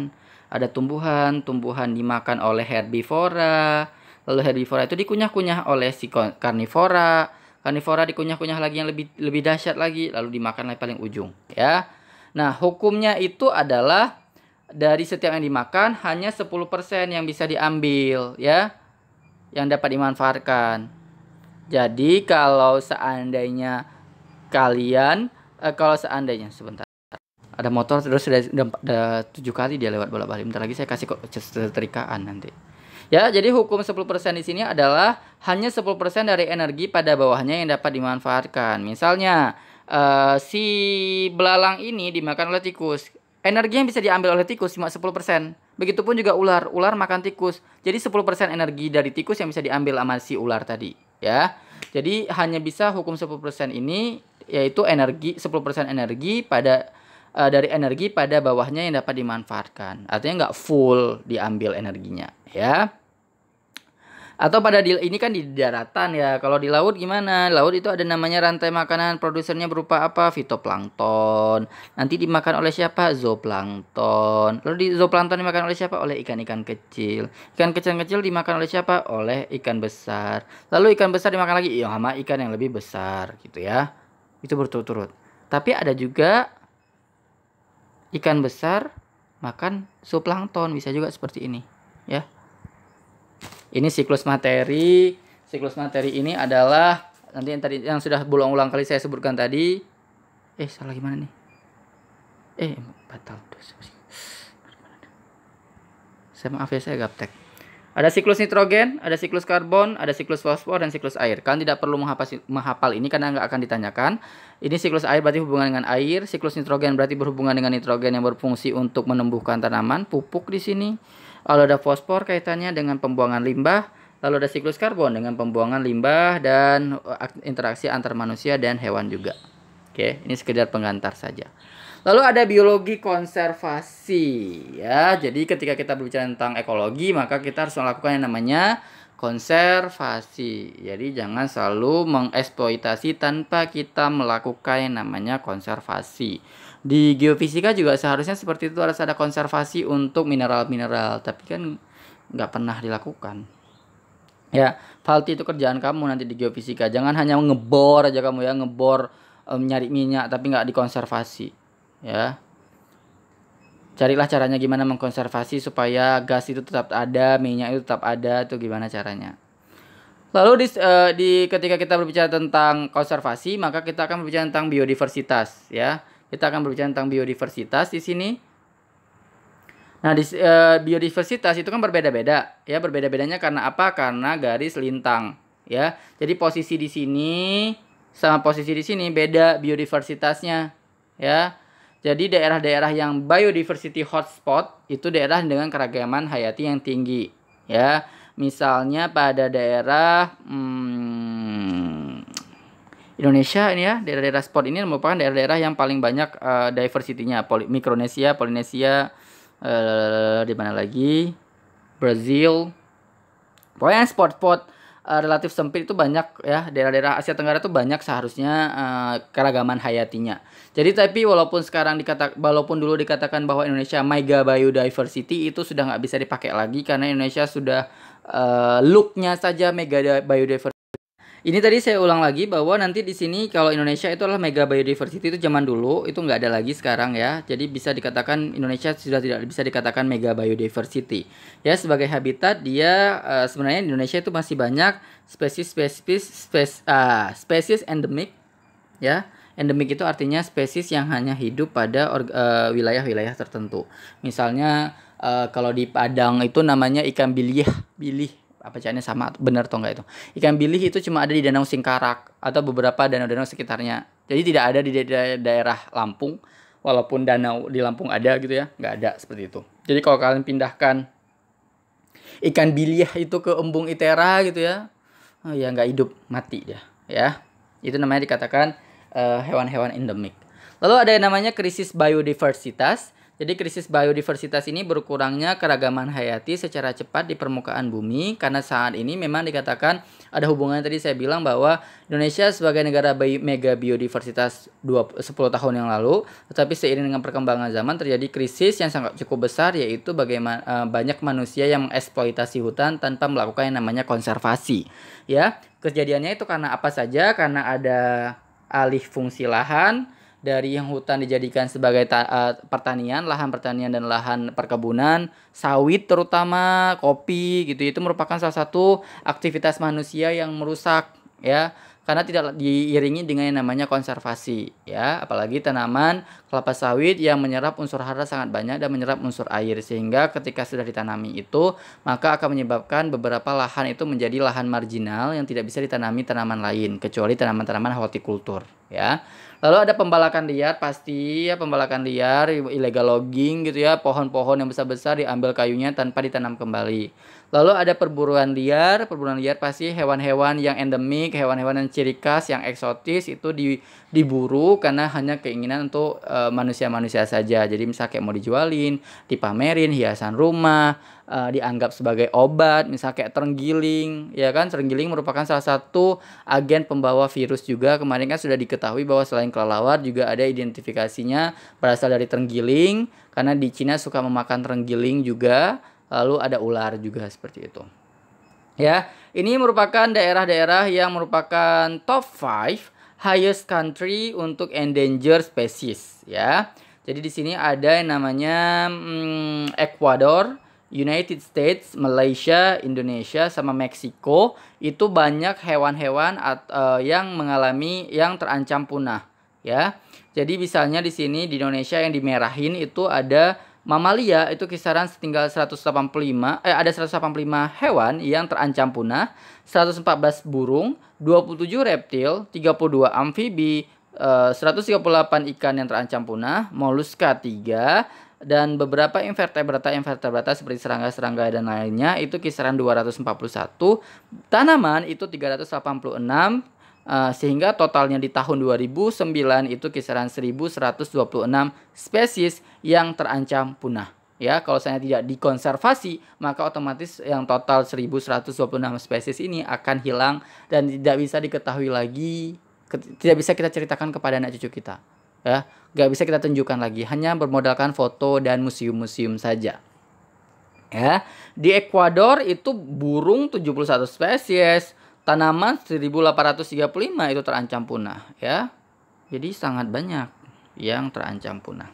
Ada tumbuhan, tumbuhan dimakan oleh herbivora, lalu herbivora itu dikunyah-kunyah oleh si karnivora. Karnivora dikunyah-kunyah lagi yang lebih lebih dahsyat lagi, lalu dimakan oleh paling ujung ya. Nah, hukumnya itu adalah dari setiap yang dimakan hanya 10% yang bisa diambil ya yang dapat dimanfaatkan. Jadi kalau seandainya kalian eh, kalau seandainya sebentar ada motor terus sudah sudah tujuh kali dia lewat bolak balik bentar lagi saya kasih kok setrikaan nanti ya jadi hukum 10% di sini adalah hanya 10% dari energi pada bawahnya yang dapat dimanfaatkan misalnya uh, si belalang ini dimakan oleh tikus energi yang bisa diambil oleh tikus cuma 10% begitupun juga ular ular makan tikus jadi 10% energi dari tikus yang bisa diambil sama si ular tadi ya. Jadi hanya bisa hukum 10% ini yaitu energi 10% energi pada uh, dari energi pada bawahnya yang dapat dimanfaatkan. Artinya nggak full diambil energinya, ya. Atau pada di, ini kan di daratan ya. Kalau di laut gimana? Laut itu ada namanya rantai makanan. Produsernya berupa apa? Fitoplankton. Nanti dimakan oleh siapa? Zooplankton. Lalu di zooplankton dimakan oleh siapa? Oleh ikan-ikan kecil. Ikan kecil-kecil dimakan oleh siapa? Oleh ikan besar. Lalu ikan besar dimakan lagi ya sama ikan yang lebih besar gitu ya. Itu berturut-turut. Tapi ada juga ikan besar makan zooplankton bisa juga seperti ini ya. Ini siklus materi. Siklus materi ini adalah nanti yang tadi yang sudah berulang-ulang kali saya sebutkan tadi. Eh, salah gimana nih? Eh, batal. Saya maaf ya saya gaptek. Ada siklus nitrogen, ada siklus karbon, ada siklus fosfor, dan siklus air. Kalian tidak perlu menghafal, menghafal ini karena nggak akan ditanyakan. Ini siklus air berarti hubungan dengan air. Siklus nitrogen berarti berhubungan dengan nitrogen yang berfungsi untuk menumbuhkan tanaman. Pupuk di sini lalu ada fosfor kaitannya dengan pembuangan limbah, lalu ada siklus karbon dengan pembuangan limbah dan uh, interaksi antar manusia dan hewan juga. Oke, ini sekedar pengantar saja. Lalu ada biologi konservasi ya. Jadi ketika kita berbicara tentang ekologi, maka kita harus melakukan yang namanya konservasi. Jadi jangan selalu mengeksploitasi tanpa kita melakukan yang namanya konservasi di geofisika juga seharusnya seperti itu harus ada konservasi untuk mineral-mineral tapi kan nggak pernah dilakukan ya Falti itu kerjaan kamu nanti di geofisika jangan hanya ngebor aja kamu ya ngebor um, nyari minyak tapi nggak dikonservasi ya carilah caranya gimana mengkonservasi supaya gas itu tetap ada minyak itu tetap ada itu gimana caranya Lalu di, uh, e, di ketika kita berbicara tentang konservasi, maka kita akan berbicara tentang biodiversitas, ya. Kita akan berbicara tentang biodiversitas di sini. Nah, di, e, eh, biodiversitas itu kan berbeda-beda, ya berbeda-bedanya karena apa? Karena garis lintang, ya. Jadi posisi di sini sama posisi di sini beda biodiversitasnya, ya. Jadi daerah-daerah yang biodiversity hotspot itu daerah dengan keragaman hayati yang tinggi, ya. Misalnya pada daerah hmm, Indonesia ini ya daerah-daerah sport ini merupakan daerah-daerah yang paling banyak uh, eh, diversity-nya Mikronesia Polinesia uh, di mana lagi Brazil pokoknya sport-sport uh, eh, relatif sempit itu banyak ya daerah-daerah Asia Tenggara itu banyak seharusnya uh, keragaman hayatinya. Jadi tapi walaupun sekarang dikatakan walaupun dulu dikatakan bahwa Indonesia mega biodiversity itu sudah nggak bisa dipakai lagi karena Indonesia sudah uh, looknya saja mega biodiversity ini tadi saya ulang lagi bahwa nanti di sini kalau Indonesia itu adalah mega biodiversity itu zaman dulu itu nggak ada lagi sekarang ya. Jadi bisa dikatakan Indonesia sudah tidak bisa dikatakan mega biodiversity. Ya sebagai habitat dia uh, sebenarnya di Indonesia itu masih banyak spesies spesies spesies, uh, ah, spesies endemik ya. Endemik itu artinya spesies yang hanya hidup pada eh, wilayah-wilayah uh, tertentu. Misalnya uh, kalau di Padang itu namanya ikan bilih, bilih bacaannya sama benar atau enggak itu. Ikan bilih itu cuma ada di Danau Singkarak atau beberapa danau-danau sekitarnya. Jadi tidak ada di da daerah Lampung walaupun danau di Lampung ada gitu ya, nggak ada seperti itu. Jadi kalau kalian pindahkan ikan biliah itu ke embung itera gitu ya, oh ya nggak hidup mati dia, ya. Itu namanya dikatakan eh, hewan-hewan uh, endemik. Lalu ada yang namanya krisis biodiversitas. Jadi krisis biodiversitas ini berkurangnya keragaman hayati secara cepat di permukaan bumi karena saat ini memang dikatakan ada hubungannya tadi saya bilang bahwa Indonesia sebagai negara bi mega biodiversitas 20, 10 tahun yang lalu tetapi seiring dengan perkembangan zaman terjadi krisis yang sangat cukup besar yaitu bagaimana eh, banyak manusia yang mengeksploitasi hutan tanpa melakukan yang namanya konservasi ya kejadiannya itu karena apa saja karena ada alih fungsi lahan dari yang hutan dijadikan sebagai uh, pertanian, lahan pertanian dan lahan perkebunan, sawit terutama, kopi gitu itu merupakan salah satu aktivitas manusia yang merusak ya karena tidak diiringi dengan yang namanya konservasi ya apalagi tanaman kelapa sawit yang menyerap unsur hara sangat banyak dan menyerap unsur air sehingga ketika sudah ditanami itu maka akan menyebabkan beberapa lahan itu menjadi lahan marginal yang tidak bisa ditanami tanaman lain kecuali tanaman-tanaman hortikultur ya Lalu ada pembalakan liar pasti ya pembalakan liar, illegal logging gitu ya, pohon-pohon yang besar-besar diambil kayunya tanpa ditanam kembali. Lalu ada perburuan liar, perburuan liar pasti hewan-hewan yang endemik, hewan-hewan yang ciri khas, yang eksotis itu di, diburu karena hanya keinginan untuk eh, manusia-manusia uh, saja. Jadi misalnya kayak mau dijualin, dipamerin, hiasan rumah, uh, dianggap sebagai obat, misalnya kayak terenggiling, ya kan? Terenggiling merupakan salah satu agen pembawa virus juga. Kemarin kan sudah diketahui bahwa selain kelelawar juga ada identifikasinya berasal dari terenggiling karena di Cina suka memakan terenggiling juga, lalu ada ular juga seperti itu. Ya, ini merupakan daerah-daerah yang merupakan top 5 highest country untuk endangered species, ya. Jadi di sini ada yang namanya hmm, Ecuador, United States, Malaysia, Indonesia sama Meksiko itu banyak hewan-hewan uh, yang mengalami yang terancam punah ya. Jadi misalnya di sini di Indonesia yang dimerahin itu ada mamalia itu kisaran setinggal 185 eh ada 185 hewan yang terancam punah, 114 burung, 27 reptil, 32 amfibi, eh, 138 ikan yang terancam punah, moluska 3, dan beberapa invertebrata invertebrata seperti serangga-serangga dan lainnya itu kisaran 241, tanaman itu 386 Uh, eh, sehingga totalnya di tahun 2009 itu kisaran 1126 spesies yang terancam punah. Ya, kalau saya tidak dikonservasi, maka otomatis yang total 1126 spesies ini akan hilang dan tidak bisa diketahui lagi, tidak bisa kita ceritakan kepada anak cucu kita ya nggak bisa kita tunjukkan lagi hanya bermodalkan foto dan museum-museum saja ya di Ekuador itu burung 71 spesies tanaman 1835 itu terancam punah ya jadi sangat banyak yang terancam punah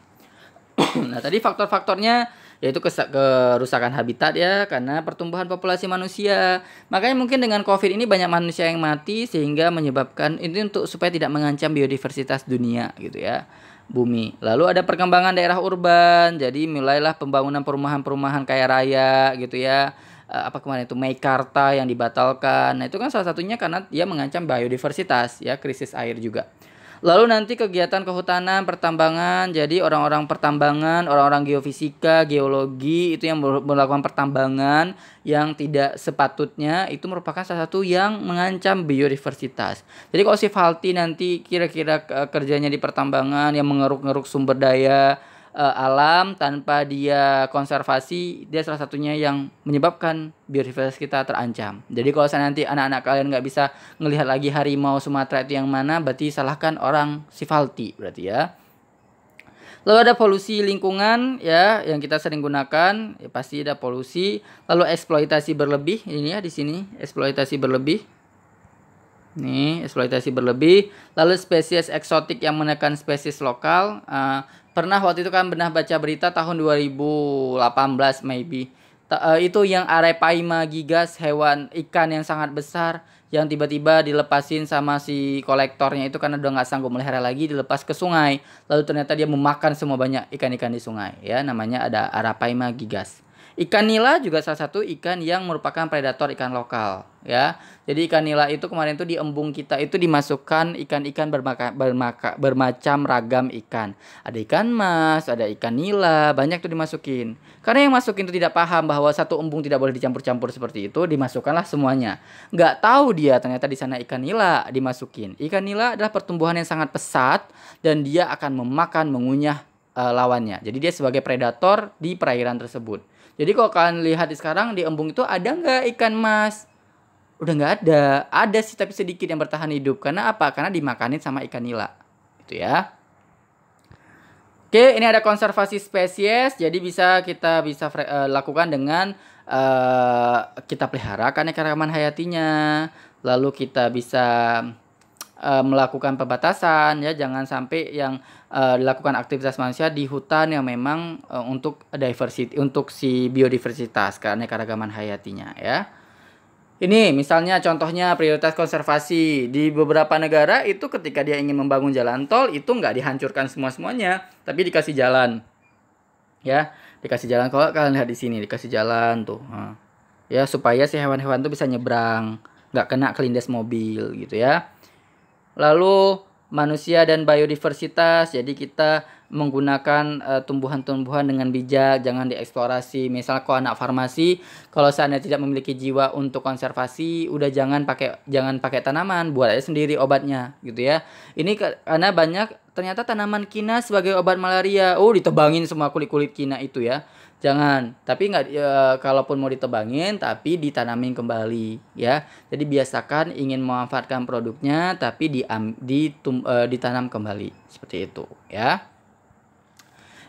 nah tadi faktor-faktornya yaitu kerusakan habitat ya karena pertumbuhan populasi manusia. Makanya mungkin dengan Covid ini banyak manusia yang mati sehingga menyebabkan ini untuk supaya tidak mengancam biodiversitas dunia gitu ya bumi. Lalu ada perkembangan daerah urban, jadi mulailah pembangunan perumahan-perumahan kaya raya gitu ya. Eh, apa kemarin itu Meikarta yang dibatalkan. Nah, itu kan salah satunya karena dia mengancam biodiversitas ya, krisis air juga. Lalu nanti kegiatan kehutanan, pertambangan. Jadi orang-orang pertambangan, orang-orang geofisika, geologi itu yang melakukan pertambangan yang tidak sepatutnya itu merupakan salah satu yang mengancam biodiversitas. Jadi kalau si Falti nanti kira-kira eh, kerjanya di pertambangan yang mengeruk-ngeruk sumber daya uh, alam tanpa dia konservasi dia salah satunya yang menyebabkan biodiversitas kita terancam jadi kalau saya nanti anak-anak kalian nggak bisa melihat lagi harimau Sumatera itu yang mana berarti salahkan orang Sivalti berarti ya Lalu ada polusi lingkungan ya yang kita sering gunakan, ya pasti ada polusi. Lalu eksploitasi berlebih, ini ya di sini eksploitasi berlebih. Nih, eksploitasi berlebih. Lalu spesies eksotik yang menekan spesies lokal. Uh, pernah waktu itu kan pernah baca berita tahun 2018 maybe T uh, eh, itu yang arepaima gigas hewan ikan yang sangat besar yang tiba-tiba dilepasin sama si kolektornya itu karena udah nggak sanggup melihara lagi dilepas ke sungai lalu ternyata dia memakan semua banyak ikan-ikan di sungai ya namanya ada arepaima gigas Ikan nila juga salah satu ikan yang merupakan predator ikan lokal ya. Jadi ikan nila itu kemarin itu di embung kita itu dimasukkan ikan-ikan bermaka, bermaka, bermacam ragam ikan. Ada ikan mas, ada ikan nila, banyak tuh dimasukin. Karena yang masukin itu tidak paham bahwa satu embung tidak boleh dicampur-campur seperti itu, dimasukkanlah semuanya. Nggak tahu dia ternyata di sana ikan nila dimasukin. Ikan nila adalah pertumbuhan yang sangat pesat dan dia akan memakan, mengunyah eh, lawannya. Jadi dia sebagai predator di perairan tersebut. Jadi kalau kalian lihat di sekarang di embung itu ada nggak ikan mas? Udah nggak ada. Ada sih tapi sedikit yang bertahan hidup. Karena apa? Karena dimakanin sama ikan nila. Itu ya. Oke, ini ada konservasi spesies. Jadi bisa kita bisa uh, lakukan dengan uh, kita pelihara karena ikan hayatinya. Lalu kita bisa uh, melakukan pembatasan ya jangan sampai yang uh, dilakukan aktivitas manusia di hutan yang memang uh, untuk diversity untuk si biodiversitas karena keragaman hayatinya ya. Ini misalnya contohnya prioritas konservasi di beberapa negara itu ketika dia ingin membangun jalan tol itu nggak dihancurkan semua semuanya tapi dikasih jalan ya dikasih jalan kalau kalian lihat di sini dikasih jalan tuh ya supaya si hewan-hewan tuh bisa nyebrang nggak kena kelindes mobil gitu ya Lalu manusia dan biodiversitas. Jadi kita menggunakan uh, tumbuhan-tumbuhan dengan bijak, jangan dieksplorasi. Misal kalau anak farmasi, kalau seandainya tidak memiliki jiwa untuk konservasi, udah jangan pakai jangan pakai tanaman, buat aja sendiri obatnya, gitu ya. Ini karena banyak ternyata tanaman kina sebagai obat malaria. Oh, ditebangin semua kulit-kulit kina itu ya jangan tapi nggak e, kalaupun mau ditebangin tapi ditanamin kembali ya jadi biasakan ingin memanfaatkan produknya tapi di, di tum, e, eh, ditanam kembali seperti itu ya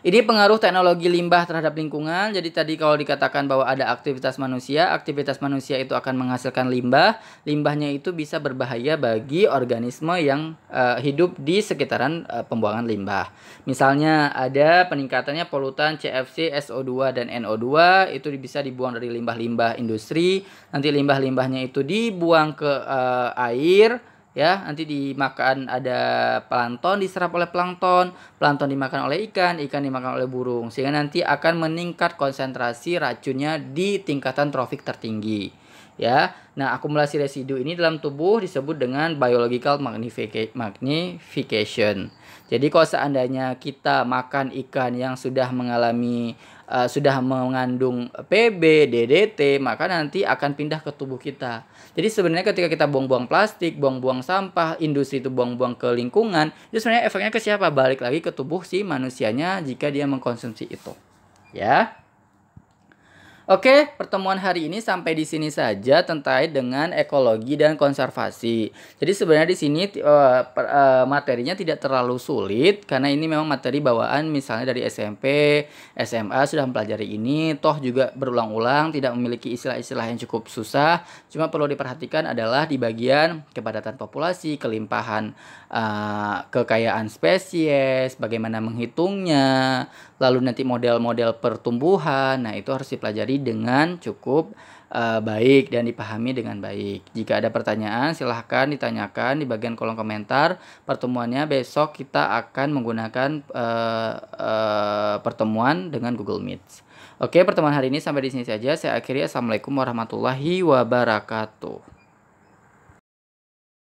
jadi pengaruh teknologi limbah terhadap lingkungan. Jadi tadi kalau dikatakan bahwa ada aktivitas manusia, aktivitas manusia itu akan menghasilkan limbah. Limbahnya itu bisa berbahaya bagi organisme yang uh, hidup di sekitaran uh, pembuangan limbah. Misalnya ada peningkatannya polutan CFC, SO2 dan NO2 itu bisa dibuang dari limbah-limbah industri. Nanti limbah-limbahnya itu dibuang ke uh, air ya nanti dimakan ada plankton diserap oleh plankton plankton dimakan oleh ikan ikan dimakan oleh burung sehingga nanti akan meningkat konsentrasi racunnya di tingkatan trofik tertinggi ya nah akumulasi residu ini dalam tubuh disebut dengan biological magnification jadi kalau seandainya kita makan ikan yang sudah mengalami uh, sudah mengandung PB, DDT, maka nanti akan pindah ke tubuh kita. Jadi sebenarnya ketika kita buang-buang plastik, buang-buang sampah, industri itu buang-buang ke lingkungan, itu sebenarnya efeknya ke siapa? Balik lagi ke tubuh si manusianya jika dia mengkonsumsi itu. Ya. Oke, pertemuan hari ini sampai di sini saja tentang dengan ekologi dan konservasi. Jadi sebenarnya di sini eh, eh, materinya tidak terlalu sulit karena ini memang materi bawaan misalnya dari SMP, SMA sudah mempelajari ini, toh juga berulang-ulang, tidak memiliki istilah-istilah yang cukup susah. Cuma perlu diperhatikan adalah di bagian kepadatan populasi, kelimpahan uh, kekayaan spesies, bagaimana menghitungnya, lalu nanti model-model pertumbuhan. Nah, itu harus dipelajari dengan cukup uh, baik dan dipahami dengan baik. Jika ada pertanyaan, silahkan ditanyakan di bagian kolom komentar. Pertemuannya besok kita akan menggunakan uh, uh, pertemuan dengan Google Meet. Oke, pertemuan hari ini sampai di sini saja. Saya akhiri. Assalamualaikum warahmatullahi wabarakatuh.